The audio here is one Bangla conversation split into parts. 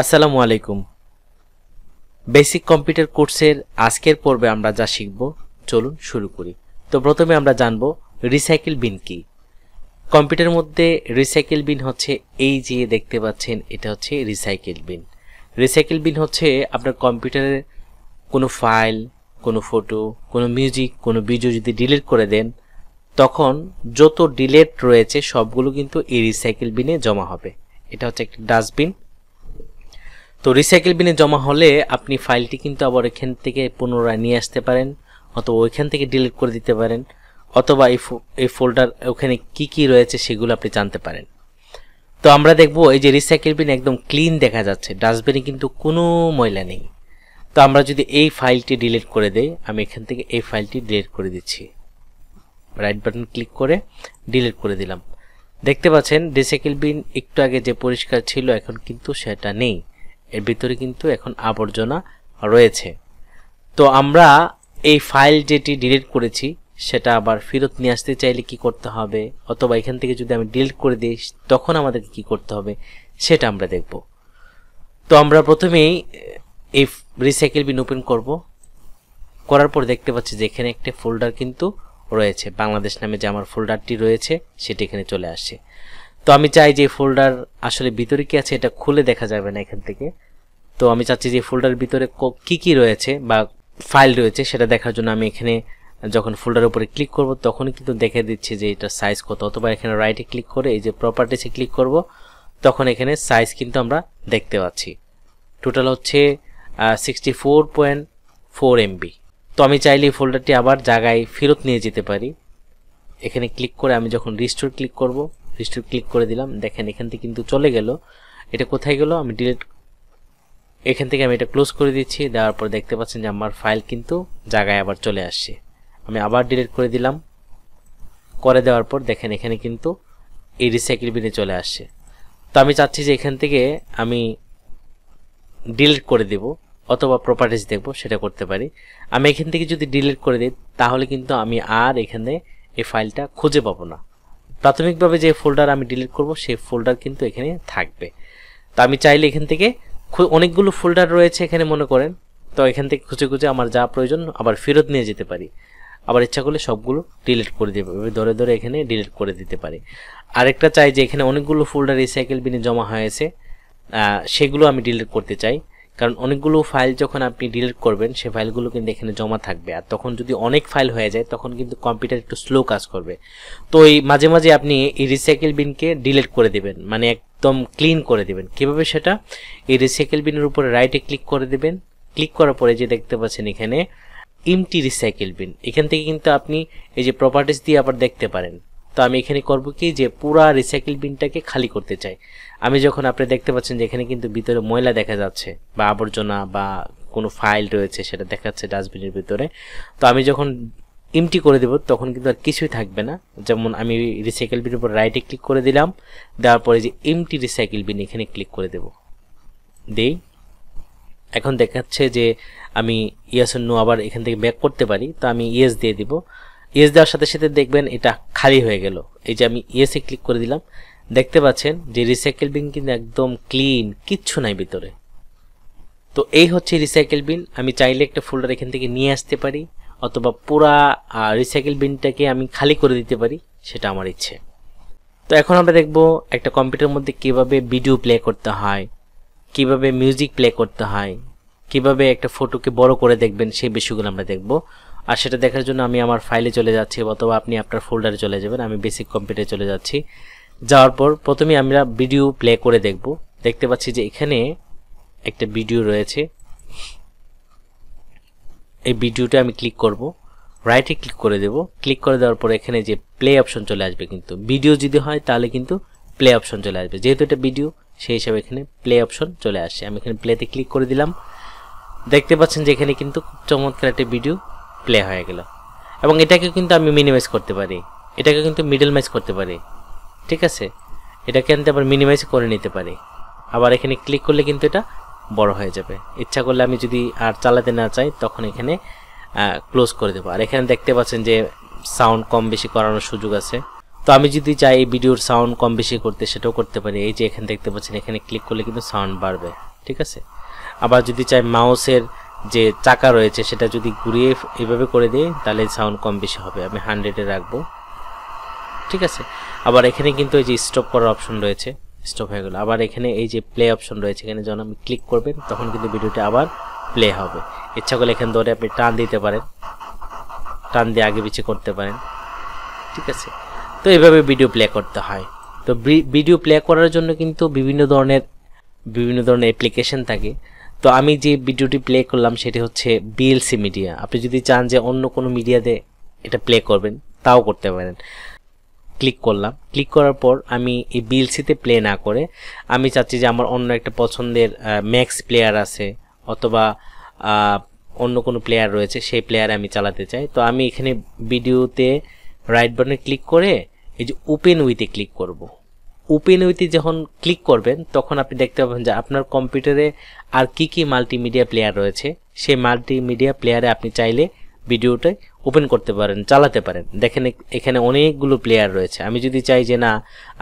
আসসালামু আলাইকুম বেসিক কম্পিউটার কোর্সের আজকের পর্বে আমরা যা শিখব চলুন শুরু করি তো প্রথমে আমরা জানব রিসাইকেল বিন কি কম্পিউটারের মধ্যে রিসাইকেল বিন হচ্ছে এই যে দেখতে পাচ্ছেন এটা হচ্ছে রিসাইকেল বিন রিসাইকেল বিন হচ্ছে আপনার কম্পিউটারের কোনো ফাইল কোনো ফটো কোনো মিউজিক কোনো ভিডিও যদি ডিলিট করে দেন তখন যত ডিলেট রয়েছে সবগুলো কিন্তু এই রিসাইকেল বিনে জমা হবে এটা হচ্ছে একটা ডাস্টবিন তো রিসাইকেল বিনে জমা হলে আপনি ফাইলটি কিন্তু আবার এখান থেকে পুনরায় নিয়ে আসতে পারেন অথবা ওইখান থেকে ডিলিট করে দিতে পারেন অথবা এই এই ফোল্ডার ওখানে কি কি রয়েছে সেগুলো আপনি জানতে পারেন তো আমরা দেখব এই যে রিসাইকেল বিন একদম ক্লিন দেখা যাচ্ছে ডাস্টবিনে কিন্তু কোনো ময়লা নেই তো আমরা যদি এই ফাইলটি ডিলিট করে দেই আমি এখান থেকে এই ফাইলটি ডিলিট করে দিচ্ছি রাইট বাটন ক্লিক করে ডিলিট করে দিলাম দেখতে পাচ্ছেন রিসাইকেল বিন একটু আগে যে পরিষ্কার ছিল এখন কিন্তু সেটা নেই এর ভিতরে কিন্তু এখন আবর্জনা রয়েছে তো আমরা এই ফাইল যেটি ডিলিট করেছি সেটা আবার ফেরত নিয়ে আসতে চাইলে কি করতে হবে অথবা এখান থেকে যদি আমি ডিলিট করে দিই তখন আমাদেরকে কি করতে হবে সেটা আমরা দেখব তো আমরা প্রথমেই এই রিসাইকেল বিন ওপেন করব করার পর দেখতে পাচ্ছি যে এখানে একটা ফোল্ডার কিন্তু রয়েছে বাংলাদেশ নামে যে আমার ফোল্ডারটি রয়েছে সেটি এখানে চলে আসছে তো আমি চাই যে ফোল্ডার আসলে ভিতরে কি আছে এটা খুলে দেখা যাবে না এখান থেকে তো আমি চাচ্ছি যে ফোল্ডার ভিতরে কি কি রয়েছে বা ফাইল রয়েছে সেটা দেখার জন্য আমি এখানে যখন ফোল্ডার উপরে ক্লিক করব তখন কিন্তু দেখে দিচ্ছে যে এটা সাইজ কত অথবা এখানে রাইটে ক্লিক করে এই যে প্রপার্টিসে ক্লিক করব তখন এখানে সাইজ কিন্তু আমরা দেখতে পাচ্ছি টোটাল হচ্ছে sixty four point four MB তো আমি চাইলে এই ফোল্ডারটি আবার জায়গায় ফেরত নিয়ে যেতে পারি এখানে ক্লিক করে আমি যখন রিস্টোর ক্লিক করব হিস্ট্রি ক্লিক করে দিলাম দেখেন এখান থেকে কিন্তু চলে গেল এটা কোথায় গেল আমি ডিলিট এখান থেকে আমি এটা ক্লোজ করে দিচ্ছি দেওয়ার পর দেখতে পাচ্ছেন যে আমার ফাইল কিন্তু জায়গায় আবার চলে আসছে আমি আবার ডিলিট করে দিলাম করে দেওয়ার পর দেখেন এখানে কিন্তু এই রিসাইকেল বিনে চলে আসছে তো আমি চাচ্ছি যে এখান থেকে আমি ডিলিট করে দেব অথবা প্রপার্টিস দেখব সেটা করতে পারি আমি এখান থেকে যদি ডিলিট করে দিই তাহলে কিন্তু আমি আর এখানে এই ফাইলটা খুঁজে পাবো না প্রাথমিকভাবে যে ফোল্ডার আমি ডিলিট করব সেই ফোল্ডার কিন্তু এখানে থাকবে তো আমি চাইলে এখান থেকে অনেকগুলো ফোল্ডার রয়েছে এখানে মনে করেন তো এখান থেকে খুঁজে খুঁজে আমার যা প্রয়োজন আবার ফেরত নিয়ে যেতে পারি আবার ইচ্ছা করলে সবগুলো ডিলিট করে দিতে পারি ধরে ধরে এখানে ডিলিট করে দিতে পারি আরেকটা চাই যে এখানে অনেকগুলো ফোল্ডার রিসাইকেল বিনে জমা হয়েছে সেগুলো আমি ডিলিট করতে চাই কারণ অনেকগুলো ফাইল যখন আপনি ডিলিট করবেন সে ফাইলগুলো কিন্তু এখানে জমা থাকবে আর তখন যদি অনেক ফাইল হয়ে যায় তখন কিন্তু কম্পিউটার একটু স্লো কাজ করবে তো এই মাঝে মাঝে আপনি এই রিসাইকেল বিনকে ডিলিট করে দেবেন মানে একদম ক্লিন করে দেবেন কীভাবে সেটা এই রিসাইকেল বিনের উপরে রাইটে ক্লিক করে দেবেন ক্লিক করার পরে যে দেখতে পাচ্ছেন এখানে ইমটি রিসাইকেল বিন এখান থেকে কিন্তু আপনি এই যে প্রপার্টিস দিয়ে আবার দেখতে পারেন তো আমি এখানে করব কি যে পুরা রিসাইকেল বিনটাকে খালি করতে চাই আমি যখন আপনি দেখতে পাচ্ছেন যে এখানে কিন্তু ভিতরে ময়লা দেখা যাচ্ছে বা আবর্জনা বা কোনো ফাইল রয়েছে সেটা দেখা যাচ্ছে ডাস্টবিনের ভিতরে তো আমি যখন এমটি করে দেব তখন কিন্তু আর কিছুই থাকবে না যেমন আমি রিসাইকেল বিনের উপর রাইটে ক্লিক করে দিলাম দেওয়ার পরে যে এমটি রিসাইকেল বিন এখানে ক্লিক করে দেব দেই এখন দেখাচ্ছে যে আমি ইয়েস নো আবার এখান থেকে ব্যাক করতে পারি তো আমি ইয়েস দিয়ে দিব ইয়েস দেওয়ার সাথে সাথে দেখবেন এটা খালি হয়ে গেল এই যে আমি ইয়েসে ক্লিক করে দিলাম দেখতে পাচ্ছেন যে রিসাইকেল বিন কিন্তু একদম ক্লিন কিচ্ছু নাই ভিতরে তো এই হচ্ছে রিসাইকেল বিন আমি চাইলে একটা ফোল্ডার এখান থেকে নিয়ে আসতে পারি অথবা পুরা রিসাইকেল বিনটাকে আমি খালি করে দিতে পারি সেটা আমার ইচ্ছে তো এখন আমরা দেখব একটা কম্পিউটারের মধ্যে কিভাবে ভিডিও প্লে করতে হয় কিভাবে মিউজিক প্লে করতে হয় কিভাবে একটা ফটোকে বড় করে দেখবেন সেই বিষয়গুলো আমরা দেখব আর সেটা দেখার জন্য আমি আমার ফাইলে চলে যাচ্ছি অথবা আপনি আপনার ফোল্ডারে চলে যাবেন আমি বেসিক কম্পিউটারে চলে যাচ্ছি যাওয়ার পর প্রথমে আমরা ভিডিও প্লে করে দেখব দেখতে পাচ্ছি যে এখানে একটা ভিডিও রয়েছে এই ভিডিওটা আমি ক্লিক করব রাইটে ক্লিক করে দেব ক্লিক করে দেওয়ার পর এখানে যে প্লে অপশন চলে আসবে কিন্তু ভিডিও যদি হয় তাহলে কিন্তু প্লে অপশন চলে আসবে যেহেতু এটা ভিডিও সেই হিসাবে এখানে প্লে অপশন চলে আসে আমি এখানে প্লেতে ক্লিক করে দিলাম দেখতে পাচ্ছেন যে এখানে কিন্তু খুব চমৎকার একটা ভিডিও প্লে হয়ে গেল এবং এটাকে কিন্তু আমি মিনিমাইজ করতে পারি এটাকে কিন্তু মিডল মাইজ করতে পারি ঠিক আছে এটাকে আনতে আবার মিনিমাইজ করে নিতে পারি আবার এখানে ক্লিক করলে কিন্তু এটা বড় হয়ে যাবে ইচ্ছা করলে আমি যদি আর চালাতে না চাই তখন এখানে ক্লোজ করে দেবো আর এখানে দেখতে পাচ্ছেন যে সাউন্ড কম বেশি করানোর সুযোগ আছে তো আমি যদি চাই এই ভিডিওর সাউন্ড কম বেশি করতে সেটাও করতে পারি এই যে এখানে দেখতে পাচ্ছেন এখানে ক্লিক করলে কিন্তু সাউন্ড বাড়বে ঠিক আছে আবার যদি চাই মাউসের যে চাকা রয়েছে সেটা যদি ঘুরিয়ে এভাবে করে দিই তাহলে সাউন্ড কম বেশি হবে আমি হান্ড্রেডে রাখবো ঠিক আছে আবার এখানে কিন্তু এই যে স্টপ করার অপশন রয়েছে স্টপ হয়ে গেল আবার এখানে এই যে প্লে অপশন রয়েছে এখানে যখন আপনি ক্লিক করবেন তখন কিন্তু ভিডিওটি আবার প্লে হবে ইচ্ছা করলে এখান ধরে আপনি টান দিতে পারেন টান দিয়ে আগে পিছিয়ে করতে পারেন ঠিক আছে তো এইভাবে ভিডিও প্লে করতে হয় তো ভিডিও প্লে করার জন্য কিন্তু বিভিন্ন ধরনের বিভিন্ন ধরনের অ্যাপ্লিকেশন থাকে তো আমি যে ভিডিওটি প্লে করলাম সেটি হচ্ছে বিএলসি মিডিয়া আপনি যদি চান যে অন্য কোনো মিডিয়াতে এটা প্লে করবেন তাও করতে পারেন ক্লিক করলাম ক্লিক করার পর আমি এই বিএলসিতে প্লে না করে আমি চাচ্ছি যে আমার অন্য একটা পছন্দের ম্যাক্স প্লেয়ার আছে অথবা অন্য কোনো প্লেয়ার রয়েছে সেই প্লেয়ারে আমি চালাতে চাই তো আমি এখানে ভিডিওতে রাইট বাটনে ক্লিক করে এই যে ওপেন উইথে ক্লিক করবো ওপেন উইথে যখন ক্লিক করবেন তখন আপনি দেখতে পাবেন যে আপনার কম্পিউটারে আর কি কি মাল্টিমিডিয়া প্লেয়ার রয়েছে সেই মাল্টিমিডিয়া প্লেয়ারে আপনি চাইলে ভিডিওটা ওপেন করতে পারেন চালাতে পারেন দেখেন এখানে অনেকগুলো প্লেয়ার রয়েছে আমি যদি চাই যে না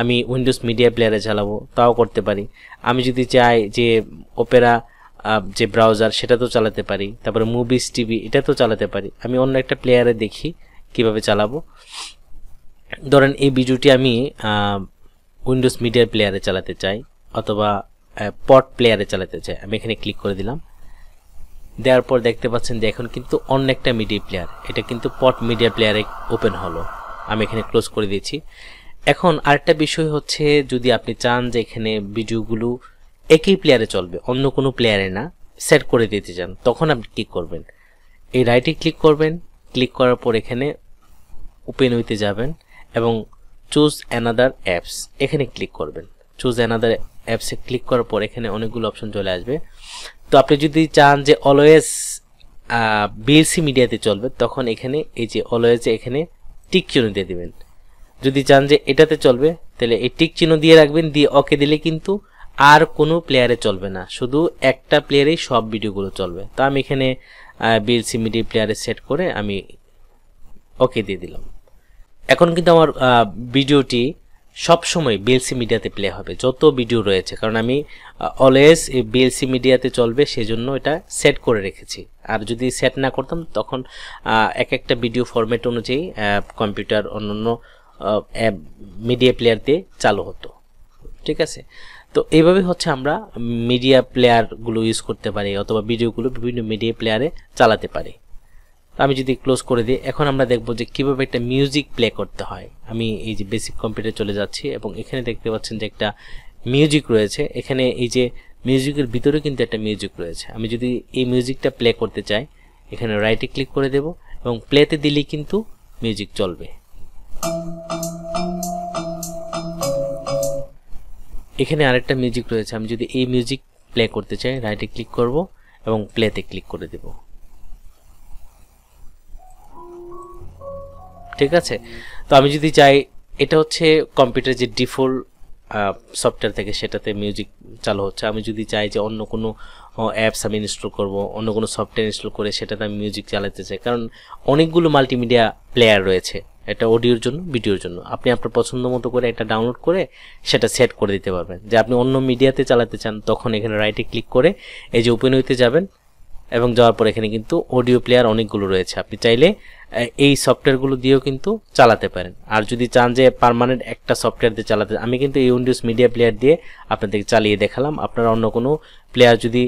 আমি উইন্ডোজ মিডিয়া প্লেয়ারে চালাবো তাও করতে পারি আমি যদি চাই যে ওপেরা যে ব্রাউজার সেটা তো চালাতে পারি তারপরে মুভিস টিভি এটা তো চালাতে পারি আমি অন্য একটা প্লেয়ারে দেখি কিভাবে চালাবো ধরেন এই ভিডিওটি আমি উইন্ডোজ মিডিয়া প্লেয়ারে চালাতে চাই অথবা পট প্লেয়ারে চালাতে চাই আমি এখানে ক্লিক করে দিলাম দেওয়ার পর দেখতে পাচ্ছেন যে এখন কিন্তু অন্য একটা মিডিয়া প্লেয়ার এটা কিন্তু পট মিডিয়া প্লেয়ারে ওপেন হলো আমি এখানে ক্লোজ করে দিয়েছি এখন আরেকটা বিষয় হচ্ছে যদি আপনি চান যে এখানে ভিডিওগুলো একই প্লেয়ারে চলবে অন্য কোনো প্লেয়ারে না সেট করে দিতে চান তখন আপনি ক্লিক করবেন এই রাইটে ক্লিক করবেন ক্লিক করার পর এখানে ওপেন হইতে যাবেন এবং চুজ অ্যানাদার অ্যাপস এখানে ক্লিক করবেন চুজ অ্যানাদার অ্যাপসে ক্লিক করার পর এখানে অনেকগুলো অপশন চলে আসবে তো আপনি যদি চান যে অলওয়েজ বিএসি মিডিয়াতে চলবে তখন এখানে এই যে অলওয়েজ এখানে টিক চিহ্ন দিয়ে দেবেন যদি চান যে এটাতে চলবে তাহলে এই টিক চিহ্ন দিয়ে রাখবেন দিয়ে ওকে দিলে কিন্তু আর কোনো প্লেয়ারে চলবে না শুধু একটা প্লেয়ারেই সব ভিডিওগুলো চলবে তো আমি এখানে বিএলসি মিডিয়া প্লেয়ারে সেট করে আমি ওকে দিয়ে দিলাম এখন কিন্তু আমার ভিডিওটি সবসময় বিএলসি মিডিয়াতে প্লে হবে যত ভিডিও রয়েছে কারণ আমি অলওয়েজ বিএলসি মিডিয়াতে চলবে সেজন্য এটা সেট করে রেখেছি আর যদি সেট না করতাম তখন এক একটা ভিডিও ফরম্যাট অনুযায়ী কম্পিউটার অন্য অন্য মিডিয়া প্লেয়ার দিয়ে চালু হতো ঠিক আছে তো এইভাবে হচ্ছে আমরা মিডিয়া প্লেয়ারগুলো ইউজ করতে পারি অথবা ভিডিওগুলো বিভিন্ন মিডিয়া প্লেয়ারে চালাতে পারি আমি যদি ক্লোজ করে দিই এখন আমরা দেখব যে কিভাবে একটা মিউজিক প্লে করতে হয় আমি এই যে বেসিক কম্পিউটার চলে যাচ্ছি এবং এখানে দেখতে পাচ্ছেন যে একটা মিউজিক রয়েছে এখানে এই যে মিউজিকের ভিতরে কিন্তু একটা মিউজিক রয়েছে আমি যদি এই মিউজিকটা প্লে করতে চাই এখানে রাইটে ক্লিক করে দেব এবং প্লেতে দিলেই কিন্তু মিউজিক চলবে এখানে আরেকটা মিউজিক রয়েছে আমি যদি এই মিউজিক প্লে করতে চাই রাইটে ক্লিক করব এবং প্লেতে ক্লিক করে দেবো ঠিক আছে তো আমি যদি চাই এটা হচ্ছে কম্পিউটার যে ডিফল্ট সফটওয়্যার থেকে সেটাতে মিউজিক চালু হচ্ছে আমি যদি চাই যে অন্য কোনো অ্যাপস আমি ইনস্টল করব অন্য কোনো সফটওয়্যার ইনস্টল করে সেটাতে আমি মিউজিক চালাতে চাই কারণ অনেকগুলো মাল্টিমিডিয়া প্লেয়ার রয়েছে এটা অডিওর জন্য ভিডিওর জন্য আপনি আপনার পছন্দ মতো করে এটা ডাউনলোড করে সেটা সেট করে দিতে পারবেন যে আপনি অন্য মিডিয়াতে চালাতে চান তখন এখানে রাইটে ক্লিক করে এই যে ওপেন হইতে যাবেন এবং যাওয়ার পর এখানে কিন্তু অডিও প্লেয়ার অনেকগুলো রয়েছে আপনি চাইলে এই সফটওয়্যারগুলো দিয়েও কিন্তু চালাতে পারেন আর যদি চান যে পারমানেন্ট একটা সফটওয়্যার দিয়ে চালাতে আমি কিন্তু এই উইন্ডোজ মিডিয়া প্লেয়ার দিয়ে আপনাদেরকে চালিয়ে দেখালাম আপনারা অন্য কোনো প্লেয়ার যদি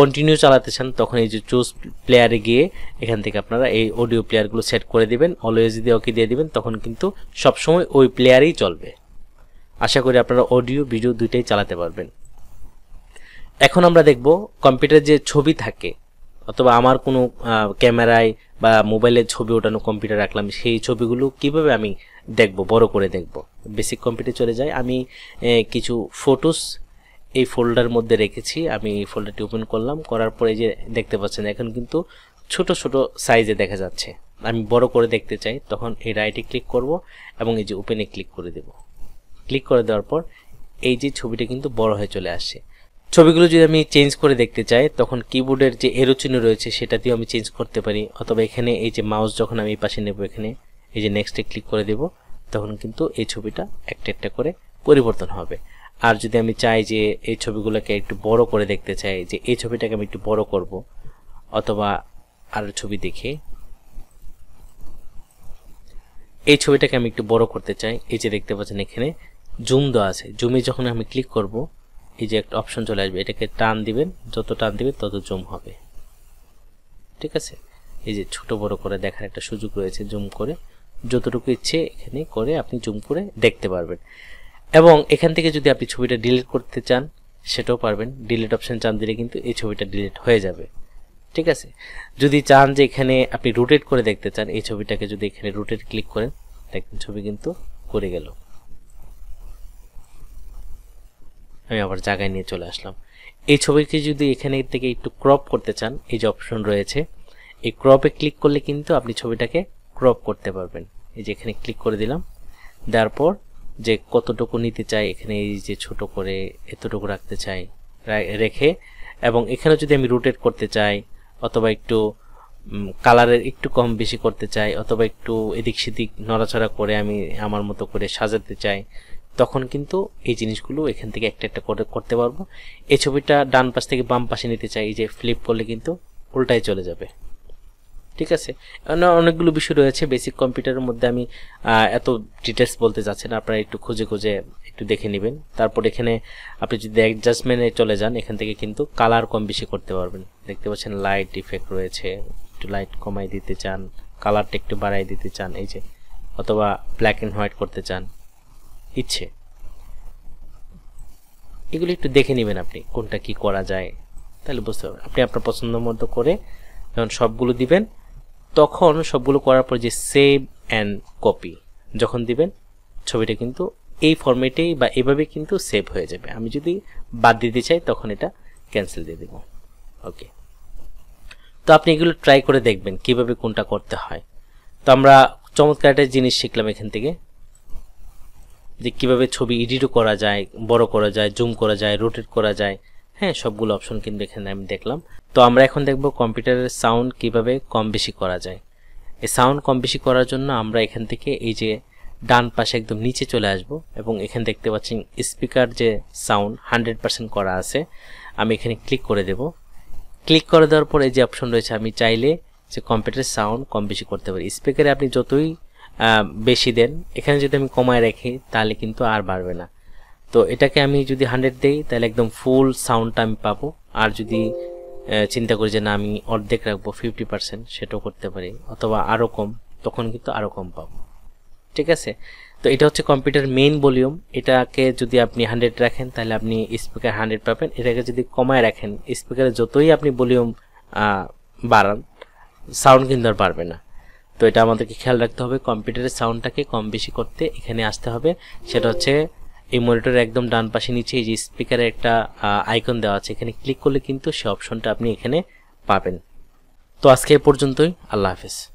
কন্টিনিউ চালাতে চান তখন এই যে চুজ প্লেয়ারে গিয়ে এখান থেকে আপনারা এই অডিও প্লেয়ারগুলো সেট করে দেবেন অলওয়েজ দিয়ে ওকে দিয়ে দেবেন তখন কিন্তু সবসময় ওই প্লেয়ারেই চলবে আশা করি আপনারা অডিও ভিডিও দুইটাই চালাতে পারবেন এখন আমরা দেখব কম্পিউটারের যে ছবি থাকে অথবা আমার কোনো ক্যামেরায় বা মোবাইলে ছবি ওঠানো কম্পিউটার রাখলাম সেই ছবিগুলো কিভাবে আমি দেখব বড় করে দেখব বেসিক কম্পিউটার চলে যায় আমি কিছু ফটোস এই ফোল্ডার মধ্যে রেখেছি আমি এই ফোল্ডারটি ওপেন করলাম করার পরে যে দেখতে পাচ্ছেন এখন কিন্তু ছোট ছোট সাইজে দেখা যাচ্ছে আমি বড় করে দেখতে চাই তখন এই রাইটে ক্লিক করব এবং এই যে ওপেনে ক্লিক করে দেব ক্লিক করে দেওয়ার পর এই যে ছবিটা কিন্তু বড় হয়ে চলে আসে ছবিগুলো যদি আমি চেঞ্জ করে দেখতে চাই তখন কিবোর্ডের যে এরো চিহ্ন রয়েছে সেটা দিয়েও আমি চেঞ্জ করতে পারি অথবা এখানে এই যে মাউস যখন আমি পাশে নেব এখানে এই যে নেক্সটে ক্লিক করে দেব তখন কিন্তু এই ছবিটা একটা একটা করে পরিবর্তন হবে আর যদি আমি চাই যে এই ছবিগুলোকে একটু বড় করে দেখতে চাই যে এই ছবিটাকে আমি একটু বড় করব অথবা আর ছবি দেখে এই ছবিটাকে আমি একটু বড় করতে চাই এই যে দেখতে পাচ্ছেন এখানে জুম দেওয়া আছে জুমে যখন আমি ক্লিক করব এই যে একটা অপশন চলে আসবে এটাকে টান দিবেন যত টান দিবেন তত জুম হবে ঠিক আছে এই যে ছোট বড় করে দেখার একটা সুযোগ রয়েছে জুম করে যতটুকু ইচ্ছে এখানে করে আপনি জুম করে দেখতে পারবেন এবং এখান থেকে যদি আপনি ছবিটা ডিলিট করতে চান সেটাও পারবেন ডিলিট অপশন চান দিলে কিন্তু এই ছবিটা ডিলিট হয়ে যাবে ঠিক আছে যদি চান যে এখানে আপনি রোটেট করে দেখতে চান এই ছবিটাকে যদি এখানে রোটেট ক্লিক করেন দেখবেন ছবি কিন্তু করে গেল আমি আবার জায়গায় নিয়ে চলে আসলাম এই ছবিকে যদি এখানে থেকে একটু ক্রপ করতে চান এই যে অপশন রয়েছে এই ক্রপে ক্লিক করলে কিন্তু আপনি ছবিটাকে ক্রপ করতে পারবেন এই যে এখানে ক্লিক করে দিলাম দেওয়ার পর যে কতটুকু নিতে চাই এখানে এই যে ছোট করে এতটুকু রাখতে চাই রেখে এবং এখানে যদি আমি রোটেট করতে চাই অথবা একটু কালারের একটু কম বেশি করতে চাই অথবা একটু এদিক সেদিক নড়াচড়া করে আমি আমার মতো করে সাজাতে চাই তখন কিন্তু এই জিনিসগুলো এখান থেকে একটা একটা করে করতে পারবো এই ছবিটা ডান পাশ থেকে বাম পাশে নিতে চাই এই যে ফ্লিপ করলে কিন্তু উল্টাই চলে যাবে ঠিক আছে অনেকগুলো বিষয় রয়েছে বেসিক কম্পিউটারের মধ্যে আমি এত ডিটেলস বলতে যাচ্ছি না আপনারা একটু খুঁজে খুঁজে একটু দেখে নেবেন তারপর এখানে আপনি যদি অ্যাডজাস্টমেন্টে চলে যান এখান থেকে কিন্তু কালার কম বেশি করতে পারবেন দেখতে পাচ্ছেন লাইট ইফেক্ট রয়েছে একটু লাইট কমাই দিতে চান কালারটা একটু বাড়াই দিতে চান এই যে অথবা ব্ল্যাক অ্যান্ড হোয়াইট করতে চান ইচ্ছে এগুলো একটু দেখে নেবেন আপনি কোনটা কি করা যায় তাহলে বুঝতে পারবেন আপনি আপনার পছন্দ মতো করে যখন সবগুলো দিবেন তখন সবগুলো করার পর যে সেভ অ্যান্ড কপি যখন দিবেন ছবিটা কিন্তু এই ফর্মেটেই বা এভাবে কিন্তু সেভ হয়ে যাবে আমি যদি বাদ দিতে চাই তখন এটা ক্যান্সেল দিয়ে দেব ওকে তো আপনি এগুলো ট্রাই করে দেখবেন কিভাবে কোনটা করতে হয় তো আমরা চমৎকার একটা জিনিস শিখলাম এখান থেকে যে কিভাবে ছবি এডিটও করা যায় বড় করা যায় জুম করা যায় রোটেট করা যায় হ্যাঁ সবগুলো অপশন কিন্তু এখানে আমি দেখলাম তো আমরা এখন দেখব কম্পিউটারের সাউন্ড কিভাবে কম বেশি করা যায় এই সাউন্ড কম বেশি করার জন্য আমরা এখান থেকে এই যে ডান পাশে একদম নিচে চলে আসব এবং এখানে দেখতে পাচ্ছেন স্পিকার যে সাউন্ড হান্ড্রেড পার্সেন্ট করা আছে আমি এখানে ক্লিক করে দেব ক্লিক করে দেওয়ার পর এই যে অপশন রয়েছে আমি চাইলে যে কম্পিউটারের সাউন্ড কম বেশি করতে পারি স্পিকারে আপনি যতই বেশি দেন এখানে যদি আমি কমায় রাখি তাহলে কিন্তু আর বাড়বে না তো এটাকে আমি যদি হান্ড্রেড দেই তাহলে একদম ফুল সাউন্ডটা আমি পাবো আর যদি চিন্তা করি যে না আমি অর্ধেক রাখবো ফিফটি পার্সেন্ট সেটাও করতে পারি অথবা আরও কম তখন কিন্তু আরও কম পাবো ঠিক আছে তো এটা হচ্ছে কম্পিউটার মেইন ভলিউম এটাকে যদি আপনি হান্ড্রেড রাখেন তাহলে আপনি স্পিকার হান্ড্রেড পাবেন এটাকে যদি কমায় রাখেন স্পিকারে যতই আপনি ভলিউম বাড়ান সাউন্ড কিন্তু আর বাড়বে না তো এটা আমাদেরকে খেয়াল রাখতে হবে কম্পিউটারের সাউন্ডটাকে কম বেশি করতে এখানে আসতে হবে সেটা হচ্ছে এই মনিটরের একদম ডান পাশে নিচে এই যে স্পিকারের একটা আইকন দেওয়া আছে এখানে ক্লিক করলে কিন্তু সে অপশনটা আপনি এখানে পাবেন তো আজকে এ পর্যন্তই আল্লাহ হাফেজ